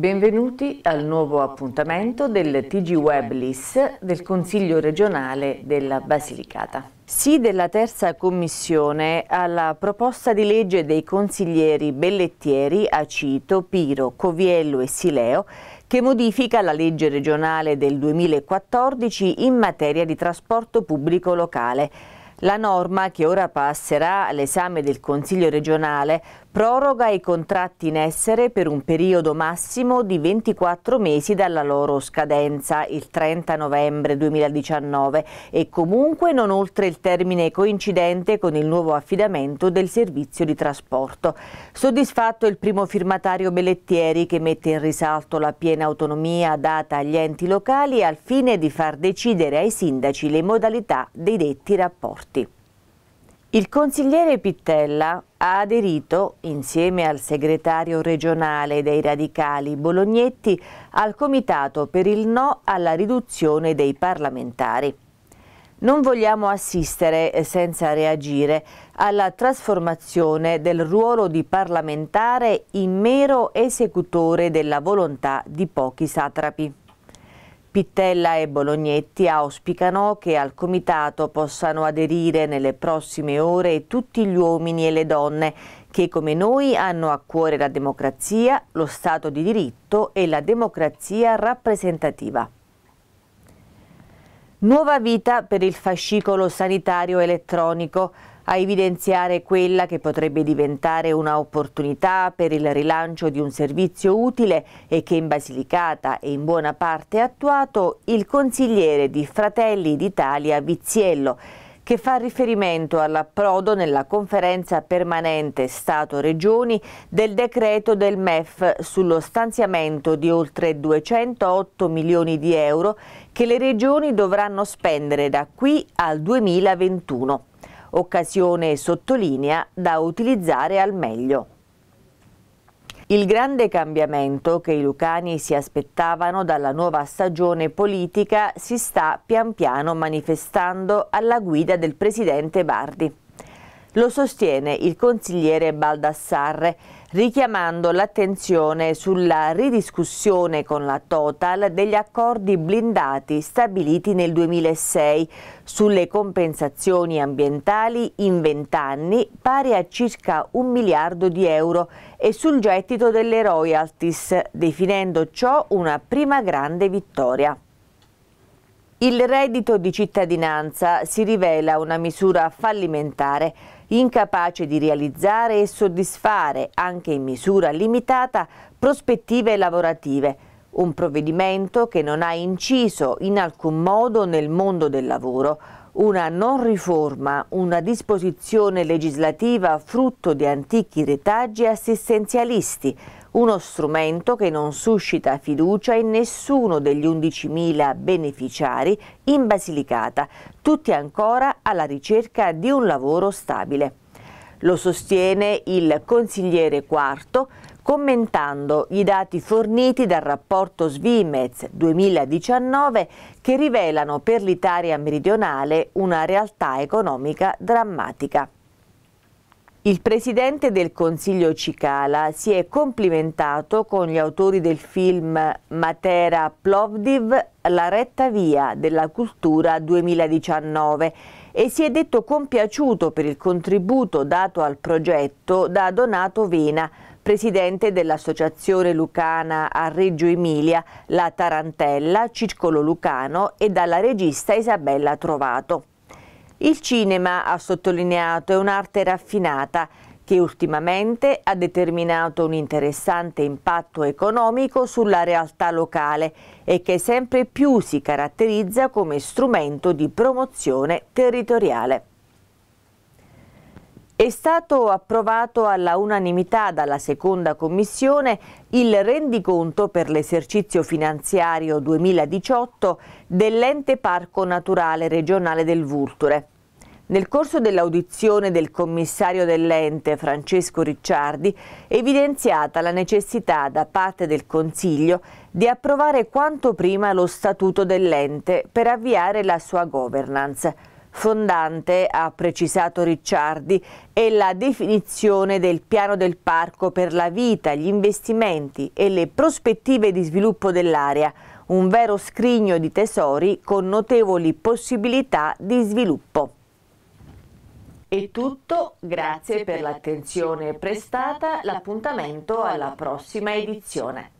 Benvenuti al nuovo appuntamento del TG Weblis del Consiglio regionale della Basilicata. Sì della terza commissione alla proposta di legge dei consiglieri Bellettieri, Acito, Piro, Coviello e Sileo che modifica la legge regionale del 2014 in materia di trasporto pubblico locale. La norma, che ora passerà all'esame del Consiglio regionale, proroga i contratti in essere per un periodo massimo di 24 mesi dalla loro scadenza, il 30 novembre 2019, e comunque non oltre il termine coincidente con il nuovo affidamento del servizio di trasporto. Soddisfatto il primo firmatario Bellettieri che mette in risalto la piena autonomia data agli enti locali al fine di far decidere ai sindaci le modalità dei detti rapporti. Il consigliere Pittella ha aderito, insieme al segretario regionale dei radicali Bolognetti, al comitato per il no alla riduzione dei parlamentari. Non vogliamo assistere, eh, senza reagire, alla trasformazione del ruolo di parlamentare in mero esecutore della volontà di pochi satrapi. Pittella e Bolognetti auspicano che al Comitato possano aderire nelle prossime ore tutti gli uomini e le donne che come noi hanno a cuore la democrazia, lo Stato di diritto e la democrazia rappresentativa. Nuova vita per il fascicolo sanitario elettronico a evidenziare quella che potrebbe diventare un'opportunità per il rilancio di un servizio utile e che in Basilicata è in buona parte attuato il consigliere di Fratelli d'Italia Viziello che fa riferimento all'approdo nella conferenza permanente Stato-Regioni del decreto del MEF sullo stanziamento di oltre 208 milioni di euro che le regioni dovranno spendere da qui al 2021 occasione sottolinea da utilizzare al meglio. Il grande cambiamento che i lucani si aspettavano dalla nuova stagione politica si sta pian piano manifestando alla guida del presidente Bardi. Lo sostiene il consigliere Baldassarre, richiamando l'attenzione sulla ridiscussione con la Total degli accordi blindati stabiliti nel 2006 sulle compensazioni ambientali in 20 anni pari a circa un miliardo di euro e sul gettito delle royalties, definendo ciò una prima grande vittoria. Il reddito di cittadinanza si rivela una misura fallimentare, incapace di realizzare e soddisfare, anche in misura limitata, prospettive lavorative. Un provvedimento che non ha inciso in alcun modo nel mondo del lavoro. Una non riforma, una disposizione legislativa frutto di antichi retaggi assistenzialisti, uno strumento che non suscita fiducia in nessuno degli 11.000 beneficiari in Basilicata, tutti ancora alla ricerca di un lavoro stabile. Lo sostiene il consigliere quarto commentando i dati forniti dal rapporto Svimez 2019 che rivelano per l'Italia meridionale una realtà economica drammatica. Il presidente del Consiglio Cicala si è complimentato con gli autori del film Matera Plovdiv La retta via della cultura 2019 e si è detto compiaciuto per il contributo dato al progetto da Donato Vena, presidente dell'Associazione Lucana a Reggio Emilia, la Tarantella, Circolo Lucano e dalla regista Isabella Trovato. Il cinema, ha sottolineato, è un'arte raffinata che ultimamente ha determinato un interessante impatto economico sulla realtà locale e che sempre più si caratterizza come strumento di promozione territoriale. È stato approvato alla unanimità dalla seconda commissione il rendiconto per l'esercizio finanziario 2018 dell'ente Parco Naturale Regionale del Vulture. Nel corso dell'audizione del commissario dell'ente Francesco Ricciardi è evidenziata la necessità da parte del Consiglio di approvare quanto prima lo statuto dell'ente per avviare la sua governance fondante, ha precisato Ricciardi, è la definizione del piano del parco per la vita, gli investimenti e le prospettive di sviluppo dell'area, un vero scrigno di tesori con notevoli possibilità di sviluppo. È tutto, grazie per l'attenzione prestata, l'appuntamento alla prossima edizione.